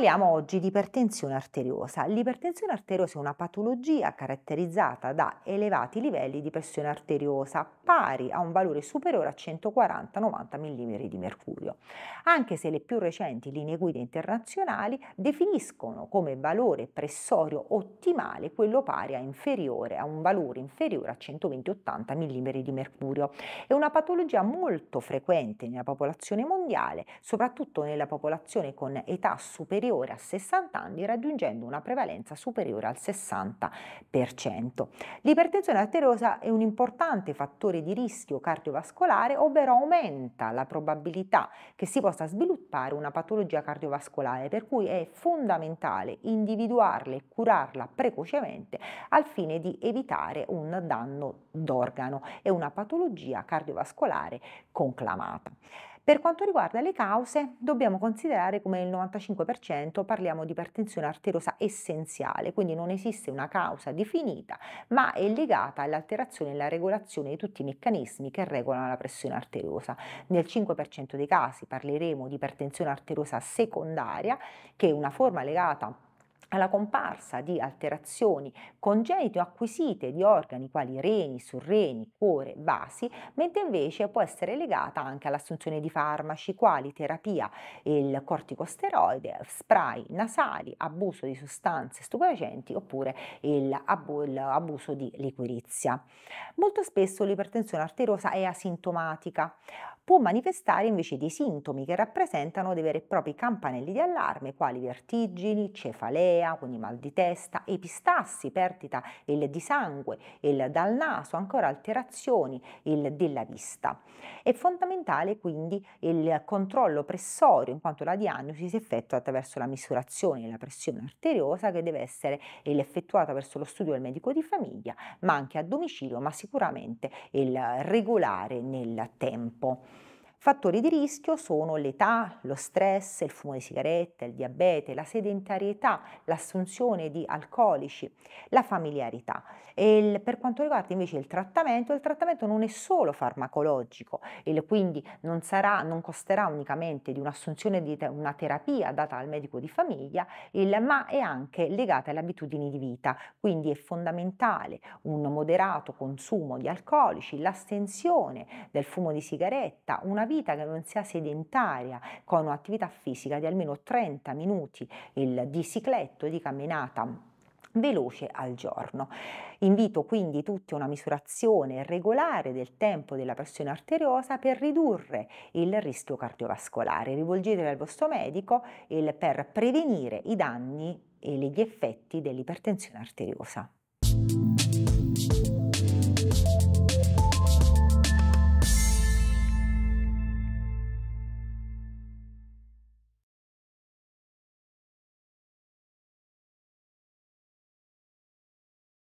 Parliamo oggi di ipertensione arteriosa. L'ipertensione arteriosa è una patologia caratterizzata da elevati livelli di pressione arteriosa pari a un valore superiore a 140-90 mm di mercurio, anche se le più recenti linee guida internazionali definiscono come valore pressorio ottimale quello pari a, inferiore, a un valore inferiore a 120-80 mm di mercurio. È una patologia molto frequente nella popolazione mondiale, soprattutto nella popolazione con età superiore di ore a 60 anni raggiungendo una prevalenza superiore al 60%. L'ipertensione arteriosa è un importante fattore di rischio cardiovascolare, ovvero aumenta la probabilità che si possa sviluppare una patologia cardiovascolare, per cui è fondamentale individuarla e curarla precocemente al fine di evitare un danno d'organo e una patologia cardiovascolare conclamata. Per quanto riguarda le cause, dobbiamo considerare come il 95% parliamo di ipertensione arteriosa essenziale, quindi non esiste una causa definita, ma è legata all'alterazione e alla regolazione di tutti i meccanismi che regolano la pressione arteriosa. Nel 5% dei casi parleremo di ipertensione arteriosa secondaria, che è una forma legata a alla comparsa di alterazioni congenite o acquisite di organi quali reni, surreni, cuore, vasi, mentre invece può essere legata anche all'assunzione di farmaci quali terapia, il corticosteroide, spray nasali, abuso di sostanze stupefacenti oppure l'abuso di liquirizia. Molto spesso l'ipertensione arteriosa è asintomatica, può manifestare invece dei sintomi che rappresentano dei veri e propri campanelli di allarme quali vertigini, cefalee, diarrea, quindi mal di testa, epistassi, perdita il, di sangue, il, dal naso, ancora alterazioni il, della vista. È fondamentale quindi il controllo pressorio in quanto la diagnosi si effettua attraverso la misurazione della pressione arteriosa che deve essere effettuata verso lo studio del medico di famiglia ma anche a domicilio ma sicuramente il regolare nel tempo. Fattori di rischio sono l'età, lo stress, il fumo di sigaretta, il diabete, la sedentarietà, l'assunzione di alcolici, la familiarità. Il, per quanto riguarda invece il trattamento, il trattamento non è solo farmacologico, e quindi non, sarà, non, costerà unicamente di un'assunzione di te, una terapia data al medico di famiglia, il, ma è anche legata alle abitudini di vita. Quindi è fondamentale un moderato consumo di alcolici, l'astensione del fumo di sigaretta, una vita che non sia sedentaria, con un'attività fisica di almeno 30 minuti di cicletto e di camminata veloce al giorno. Invito quindi tutti a una misurazione regolare del tempo della pressione arteriosa per ridurre il rischio cardiovascolare. Rivolgetevi al vostro medico per prevenire i danni e gli effetti dell'ipertensione arteriosa.